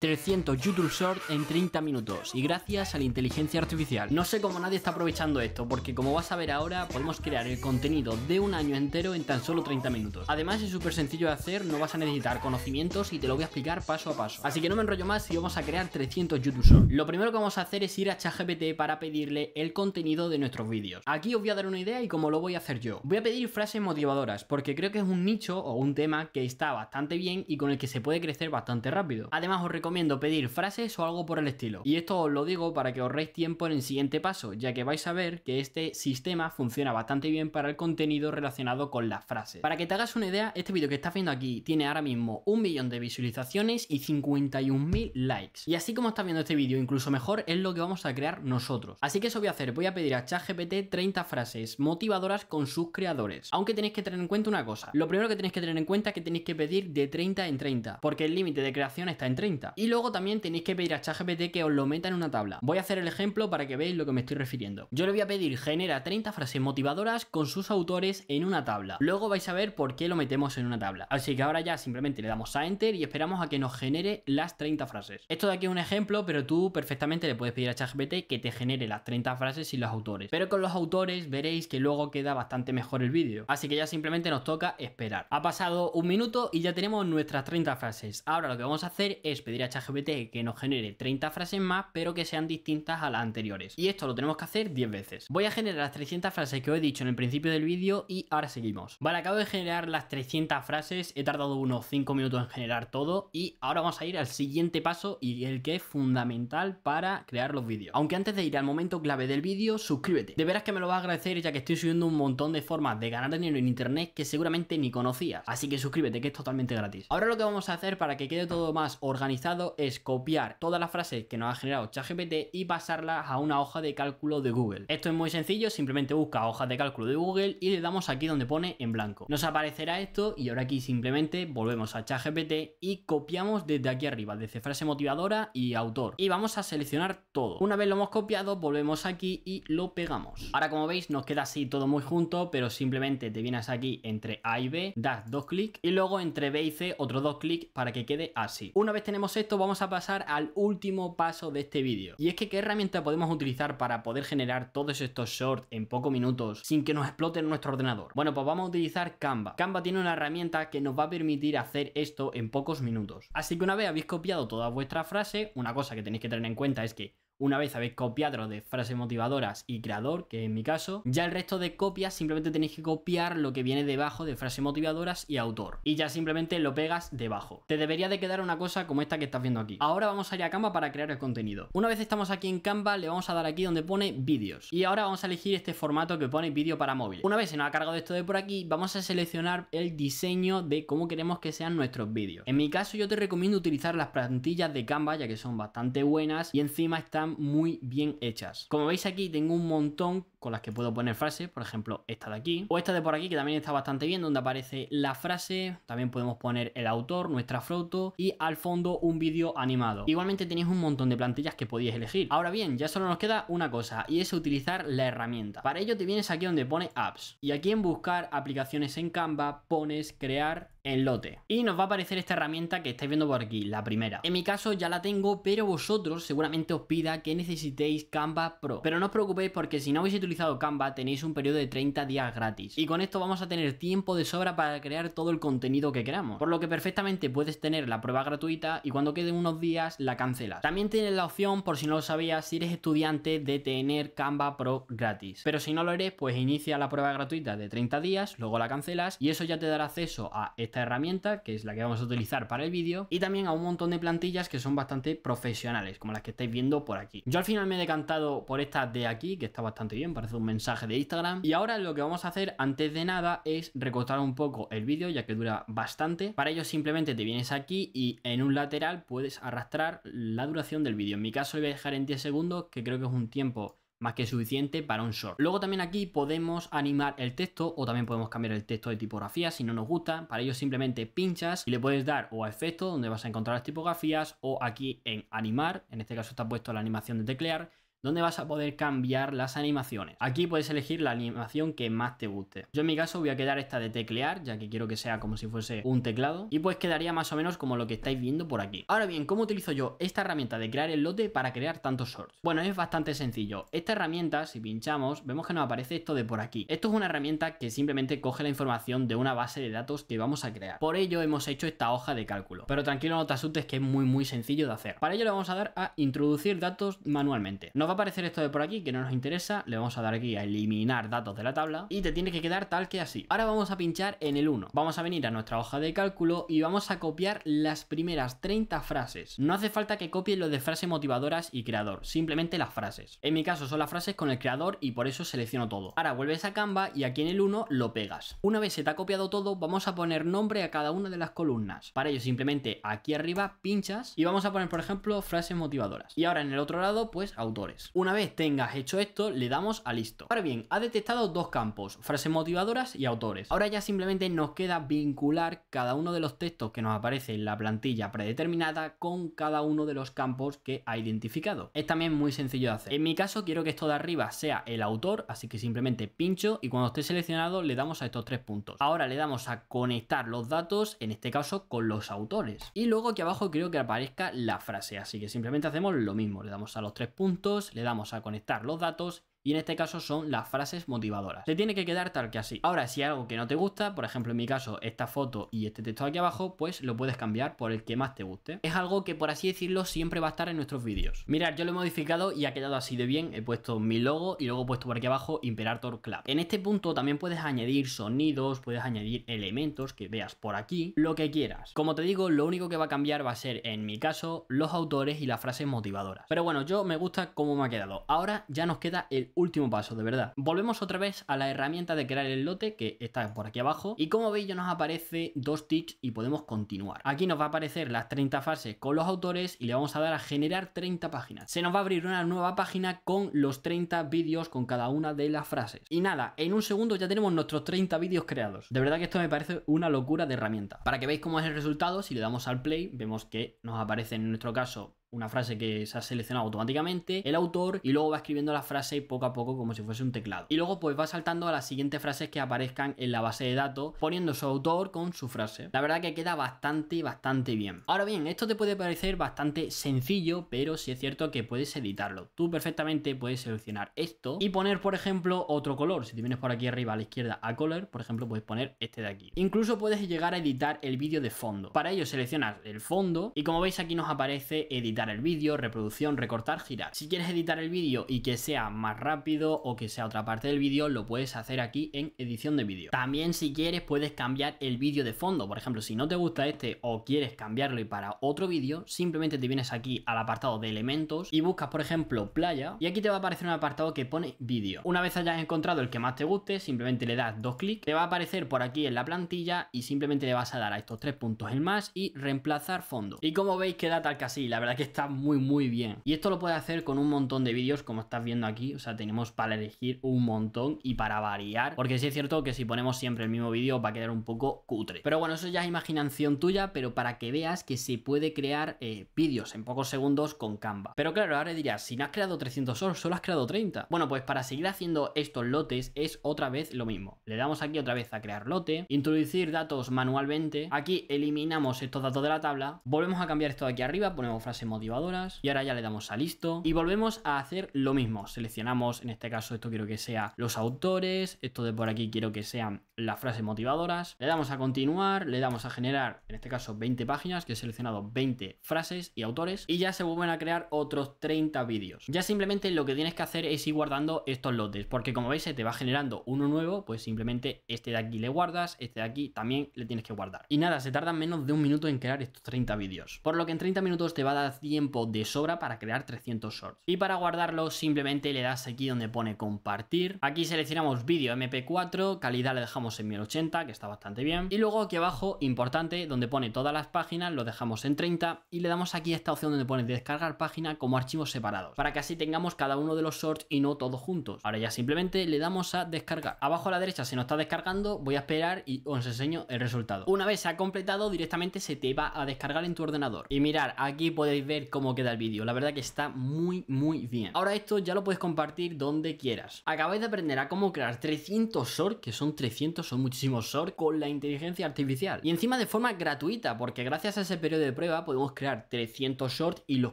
300 YouTube short en 30 minutos y gracias a la inteligencia artificial. No sé cómo nadie está aprovechando esto, porque como vas a ver ahora, podemos crear el contenido de un año entero en tan solo 30 minutos. Además es súper sencillo de hacer, no vas a necesitar conocimientos y te lo voy a explicar paso a paso. Así que no me enrollo más y vamos a crear 300 YouTube Shorts. Lo primero que vamos a hacer es ir a ChatGPT para pedirle el contenido de nuestros vídeos. Aquí os voy a dar una idea y cómo lo voy a hacer yo. Voy a pedir frases motivadoras, porque creo que es un nicho o un tema que está bastante bien y con el que se puede crecer bastante rápido. Además os recomiendo recomiendo pedir frases o algo por el estilo. Y esto os lo digo para que ahorréis tiempo en el siguiente paso, ya que vais a ver que este sistema funciona bastante bien para el contenido relacionado con las frases. Para que te hagas una idea, este vídeo que estás viendo aquí tiene ahora mismo un millón de visualizaciones y 51.000 likes. Y así como estás viendo este vídeo, incluso mejor es lo que vamos a crear nosotros. Así que eso voy a hacer, voy a pedir a ChatGPT 30 frases motivadoras con sus creadores. Aunque tenéis que tener en cuenta una cosa, lo primero que tenéis que tener en cuenta es que tenéis que pedir de 30 en 30, porque el límite de creación está en 30. Y luego también tenéis que pedir a ChatGPT que os lo meta en una tabla. Voy a hacer el ejemplo para que veáis lo que me estoy refiriendo. Yo le voy a pedir genera 30 frases motivadoras con sus autores en una tabla. Luego vais a ver por qué lo metemos en una tabla. Así que ahora ya simplemente le damos a enter y esperamos a que nos genere las 30 frases. Esto de aquí es un ejemplo, pero tú perfectamente le puedes pedir a ChatGPT que te genere las 30 frases y los autores. Pero con los autores veréis que luego queda bastante mejor el vídeo. Así que ya simplemente nos toca esperar. Ha pasado un minuto y ya tenemos nuestras 30 frases. Ahora lo que vamos a hacer es pedir a HGBT que nos genere 30 frases más, pero que sean distintas a las anteriores. Y esto lo tenemos que hacer 10 veces. Voy a generar las 300 frases que os he dicho en el principio del vídeo y ahora seguimos. Vale, acabo de generar las 300 frases, he tardado unos 5 minutos en generar todo y ahora vamos a ir al siguiente paso y el que es fundamental para crear los vídeos. Aunque antes de ir al momento clave del vídeo, suscríbete. De veras que me lo vas a agradecer ya que estoy subiendo un montón de formas de ganar dinero en internet que seguramente ni conocías. Así que suscríbete que es totalmente gratis. Ahora lo que vamos a hacer para que quede todo más organizado es copiar todas las frases que nos ha generado ChatGPT y pasarlas a una hoja de cálculo de Google. Esto es muy sencillo, simplemente busca hoja de cálculo de Google y le damos aquí donde pone en blanco. Nos aparecerá esto y ahora aquí simplemente volvemos a ChatGPT y copiamos desde aquí arriba, desde frase motivadora y autor. Y vamos a seleccionar todo. Una vez lo hemos copiado, volvemos aquí y lo pegamos. Ahora como veis nos queda así todo muy junto, pero simplemente te vienes aquí entre A y B, das dos clics y luego entre B y C otro dos clics para que quede así. Una vez tenemos esto, vamos a pasar al último paso de este vídeo. Y es que qué herramienta podemos utilizar para poder generar todos estos shorts en pocos minutos sin que nos explote nuestro ordenador. Bueno, pues vamos a utilizar Canva. Canva tiene una herramienta que nos va a permitir hacer esto en pocos minutos. Así que una vez habéis copiado toda vuestra frase, una cosa que tenéis que tener en cuenta es que una vez habéis copiado de frases motivadoras y creador, que en mi caso, ya el resto de copias simplemente tenéis que copiar lo que viene debajo de frases motivadoras y autor. Y ya simplemente lo pegas debajo. Te debería de quedar una cosa como esta que estás viendo aquí. Ahora vamos a ir a Canva para crear el contenido. Una vez estamos aquí en Canva, le vamos a dar aquí donde pone vídeos. Y ahora vamos a elegir este formato que pone vídeo para móvil. Una vez se nos ha cargado esto de por aquí, vamos a seleccionar el diseño de cómo queremos que sean nuestros vídeos. En mi caso yo te recomiendo utilizar las plantillas de Canva ya que son bastante buenas y encima están muy bien hechas. Como veis aquí tengo un montón con las que puedo poner frases, por ejemplo esta de aquí o esta de por aquí que también está bastante bien donde aparece la frase, también podemos poner el autor, nuestra foto y al fondo un vídeo animado. Igualmente tenéis un montón de plantillas que podéis elegir. Ahora bien, ya solo nos queda una cosa y es utilizar la herramienta. Para ello te vienes aquí donde pone apps y aquí en buscar aplicaciones en Canva pones crear en lote. Y nos va a aparecer esta herramienta que estáis viendo por aquí, la primera. En mi caso ya la tengo, pero vosotros seguramente os pida que necesitéis Canva Pro. Pero no os preocupéis porque si no habéis utilizado Canva tenéis un periodo de 30 días gratis. Y con esto vamos a tener tiempo de sobra para crear todo el contenido que queramos. Por lo que perfectamente puedes tener la prueba gratuita y cuando queden unos días la cancelas. También tienes la opción, por si no lo sabías, si eres estudiante de tener Canva Pro gratis. Pero si no lo eres, pues inicia la prueba gratuita de 30 días, luego la cancelas y eso ya te dará acceso a esta herramienta, que es la que vamos a utilizar para el vídeo, y también a un montón de plantillas que son bastante profesionales, como las que estáis viendo por aquí. Yo al final me he decantado por esta de aquí, que está bastante bien, parece un mensaje de Instagram. Y ahora lo que vamos a hacer antes de nada es recortar un poco el vídeo, ya que dura bastante. Para ello simplemente te vienes aquí y en un lateral puedes arrastrar la duración del vídeo. En mi caso voy a dejar en 10 segundos, que creo que es un tiempo más que suficiente para un short. Luego también aquí podemos animar el texto o también podemos cambiar el texto de tipografía si no nos gusta. Para ello simplemente pinchas y le puedes dar o a efecto donde vas a encontrar las tipografías o aquí en animar, en este caso está puesto la animación de teclear donde vas a poder cambiar las animaciones. Aquí puedes elegir la animación que más te guste. Yo en mi caso voy a quedar esta de teclear, ya que quiero que sea como si fuese un teclado. Y pues quedaría más o menos como lo que estáis viendo por aquí. Ahora bien, ¿cómo utilizo yo esta herramienta de crear el lote para crear tantos shorts? Bueno, es bastante sencillo. Esta herramienta, si pinchamos, vemos que nos aparece esto de por aquí. Esto es una herramienta que simplemente coge la información de una base de datos que vamos a crear. Por ello hemos hecho esta hoja de cálculo. Pero tranquilo, no te asustes que es muy muy sencillo de hacer. Para ello le vamos a dar a introducir datos manualmente va a aparecer esto de por aquí que no nos interesa, le vamos a dar aquí a eliminar datos de la tabla y te tiene que quedar tal que así. Ahora vamos a pinchar en el 1, vamos a venir a nuestra hoja de cálculo y vamos a copiar las primeras 30 frases. No hace falta que copies lo de frases motivadoras y creador, simplemente las frases. En mi caso son las frases con el creador y por eso selecciono todo. Ahora vuelves a Canva y aquí en el 1 lo pegas. Una vez se te ha copiado todo, vamos a poner nombre a cada una de las columnas. Para ello simplemente aquí arriba pinchas y vamos a poner por ejemplo frases motivadoras. Y ahora en el otro lado pues autores. Una vez tengas hecho esto, le damos a listo. Ahora bien, ha detectado dos campos, frases motivadoras y autores. Ahora ya simplemente nos queda vincular cada uno de los textos que nos aparece en la plantilla predeterminada con cada uno de los campos que ha identificado. Es también muy sencillo de hacer. En mi caso quiero que esto de arriba sea el autor, así que simplemente pincho y cuando esté seleccionado le damos a estos tres puntos. Ahora le damos a conectar los datos, en este caso con los autores. Y luego aquí abajo creo que aparezca la frase, así que simplemente hacemos lo mismo, le damos a los tres puntos le damos a conectar los datos y en este caso son las frases motivadoras. Se tiene que quedar tal que así. Ahora, si algo que no te gusta, por ejemplo en mi caso esta foto y este texto aquí abajo, pues lo puedes cambiar por el que más te guste. Es algo que por así decirlo siempre va a estar en nuestros vídeos. Mirad, yo lo he modificado y ha quedado así de bien. He puesto mi logo y luego he puesto por aquí abajo Imperator Club. En este punto también puedes añadir sonidos, puedes añadir elementos que veas por aquí, lo que quieras. Como te digo, lo único que va a cambiar va a ser, en mi caso, los autores y las frases motivadoras. Pero bueno, yo me gusta cómo me ha quedado. Ahora ya nos queda el último paso, de verdad. Volvemos otra vez a la herramienta de crear el lote que está por aquí abajo y como veis ya nos aparece dos tips y podemos continuar. Aquí nos va a aparecer las 30 fases con los autores y le vamos a dar a generar 30 páginas. Se nos va a abrir una nueva página con los 30 vídeos con cada una de las frases. Y nada, en un segundo ya tenemos nuestros 30 vídeos creados. De verdad que esto me parece una locura de herramienta. Para que veáis cómo es el resultado, si le damos al play, vemos que nos aparece en nuestro caso una frase que se ha seleccionado automáticamente, el autor, y luego va escribiendo la frase poco a poco como si fuese un teclado. Y luego pues va saltando a las siguientes frases que aparezcan en la base de datos, poniendo su autor con su frase. La verdad que queda bastante, bastante bien. Ahora bien, esto te puede parecer bastante sencillo, pero sí es cierto que puedes editarlo. Tú perfectamente puedes seleccionar esto y poner, por ejemplo, otro color. Si te vienes por aquí arriba a la izquierda a color, por ejemplo, puedes poner este de aquí. Incluso puedes llegar a editar el vídeo de fondo. Para ello seleccionas el fondo y como veis aquí nos aparece editar el vídeo, reproducción, recortar, girar. Si quieres editar el vídeo y que sea más rápido o que sea otra parte del vídeo, lo puedes hacer aquí en edición de vídeo. También si quieres puedes cambiar el vídeo de fondo. Por ejemplo, si no te gusta este o quieres cambiarlo y para otro vídeo, simplemente te vienes aquí al apartado de elementos y buscas, por ejemplo, playa y aquí te va a aparecer un apartado que pone vídeo. Una vez hayas encontrado el que más te guste, simplemente le das dos clics, te va a aparecer por aquí en la plantilla y simplemente le vas a dar a estos tres puntos el más y reemplazar fondo. Y como veis queda tal que así, la verdad que está muy muy bien. Y esto lo puede hacer con un montón de vídeos como estás viendo aquí, o sea, tenemos para elegir un montón y para variar, porque si es cierto que si ponemos siempre el mismo vídeo va a quedar un poco cutre. Pero bueno, eso ya es imaginación tuya, pero para que veas que se puede crear eh, vídeos en pocos segundos con Canva. Pero claro, ahora dirías, si no has creado 300 solo has creado 30. Bueno, pues para seguir haciendo estos lotes es otra vez lo mismo. Le damos aquí otra vez a crear lote, introducir datos manualmente, aquí eliminamos estos datos de la tabla, volvemos a cambiar esto de aquí arriba, ponemos frase y ahora ya le damos a listo y volvemos a hacer lo mismo seleccionamos en este caso esto quiero que sea los autores esto de por aquí quiero que sean las frases motivadoras, le damos a continuar, le damos a generar, en este caso 20 páginas, que he seleccionado 20 frases y autores, y ya se vuelven a crear otros 30 vídeos. Ya simplemente lo que tienes que hacer es ir guardando estos lotes, porque como veis se te va generando uno nuevo, pues simplemente este de aquí le guardas, este de aquí también le tienes que guardar. Y nada, se tarda menos de un minuto en crear estos 30 vídeos, por lo que en 30 minutos te va a dar tiempo de sobra para crear 300 shorts. Y para guardarlo simplemente le das aquí donde pone compartir, aquí seleccionamos vídeo MP4, calidad le dejamos en 1080, que está bastante bien. Y luego aquí abajo, importante, donde pone todas las páginas, lo dejamos en 30 y le damos aquí esta opción donde pone descargar página como archivos separados, para que así tengamos cada uno de los shorts y no todos juntos. Ahora ya simplemente le damos a descargar. Abajo a la derecha se nos está descargando, voy a esperar y os enseño el resultado. Una vez se ha completado, directamente se te va a descargar en tu ordenador. Y mirar, aquí podéis ver cómo queda el vídeo. La verdad que está muy, muy bien. Ahora esto ya lo puedes compartir donde quieras. Acabáis de aprender a cómo crear 300 shorts, que son 300 son muchísimos shorts con la inteligencia artificial. Y encima de forma gratuita, porque gracias a ese periodo de prueba podemos crear 300 shorts y los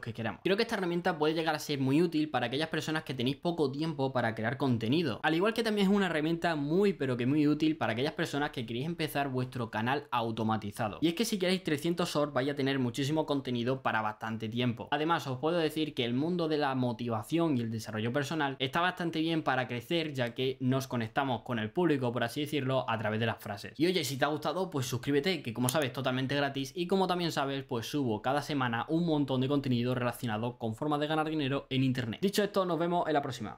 que queramos. Creo que esta herramienta puede llegar a ser muy útil para aquellas personas que tenéis poco tiempo para crear contenido. Al igual que también es una herramienta muy pero que muy útil para aquellas personas que queréis empezar vuestro canal automatizado. Y es que si queréis 300 shorts vais a tener muchísimo contenido para bastante tiempo. Además os puedo decir que el mundo de la motivación y el desarrollo personal está bastante bien para crecer ya que nos conectamos con el público por así decirlo a través de las frases. Y oye, si te ha gustado, pues suscríbete, que como sabes, totalmente gratis. Y como también sabes, pues subo cada semana un montón de contenido relacionado con formas de ganar dinero en Internet. Dicho esto, nos vemos en la próxima.